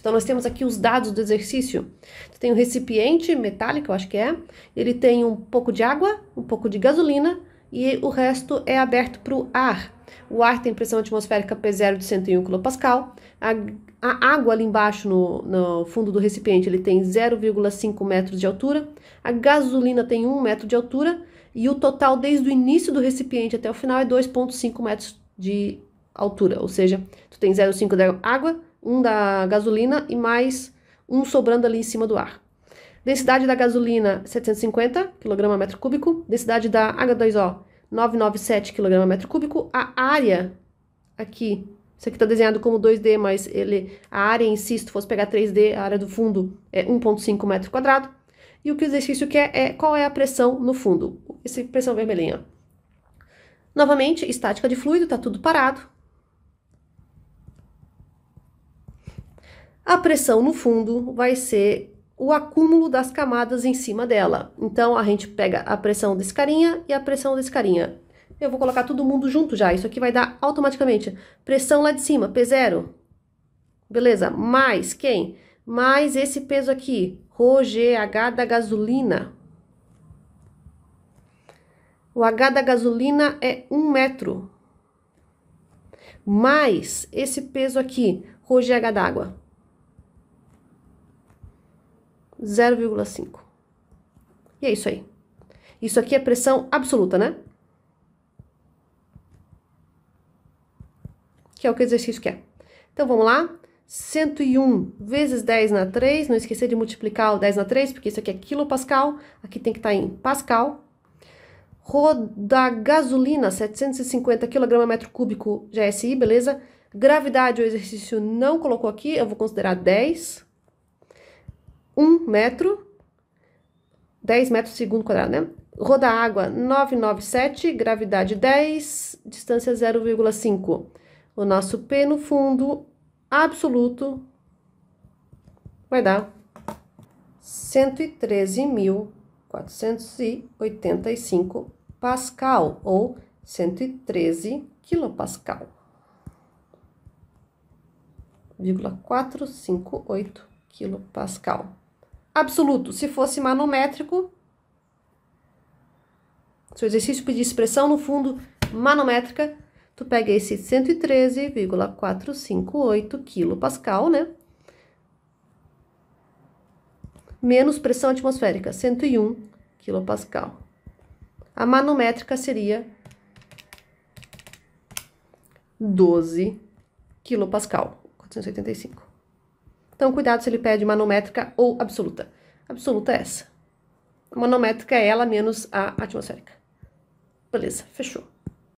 Então, nós temos aqui os dados do exercício. Tem um recipiente metálico, eu acho que é. Ele tem um pouco de água, um pouco de gasolina e o resto é aberto para o ar. O ar tem pressão atmosférica P0 de 101 kPa. A, a água ali embaixo no, no fundo do recipiente ele tem 0,5 metros de altura. A gasolina tem 1 metro de altura. E o total desde o início do recipiente até o final é 2,5 metros de altura. Ou seja, tu tem 0,5 da água, um da gasolina e mais um sobrando ali em cima do ar. Densidade da gasolina 750 kg metro cúbico, densidade da H2O 997 kg metro cúbico, a área aqui, isso aqui está desenhado como 2D, mas ele, a área em si, se fosse pegar 3D, a área do fundo é 1.5 metro quadrado, e o que o exercício quer é qual é a pressão no fundo, essa pressão vermelhinha. Novamente, estática de fluido, está tudo parado, A pressão no fundo vai ser o acúmulo das camadas em cima dela. Então a gente pega a pressão desse carinha e a pressão desse carinha. Eu vou colocar todo mundo junto já, isso aqui vai dar automaticamente. Pressão lá de cima, P0. Beleza, mais quem? Mais esse peso aqui, H da gasolina. O H da gasolina é um metro. Mais esse peso aqui, H d'água. 0,5. E é isso aí. Isso aqui é pressão absoluta, né? Que é o que o exercício quer. Então, vamos lá. 101 vezes 10 na 3, não esquecer de multiplicar o 10 na 3, porque isso aqui é quilopascal, aqui tem que estar tá em pascal. Roda gasolina, 750 kg metro cúbico GSI, beleza? Gravidade, o exercício não colocou aqui, eu vou considerar 10. 1 metro, 10 metros segundo quadrado, né? Roda água 997, gravidade 10, distância 0,5. O nosso P no fundo absoluto vai dar 113.485 pascal ou 113 quilopascal. 0,458 quilopascal absoluto. Se fosse manométrico, se o exercício pedir expressão no fundo manométrica, tu pega esse 113,458 kPa, né? Menos pressão atmosférica, 101 kPa. A manométrica seria 12 kPa, 485. Então, cuidado se ele pede manométrica ou absoluta. Absoluta é essa. Manométrica é ela menos a atmosférica. Beleza, fechou.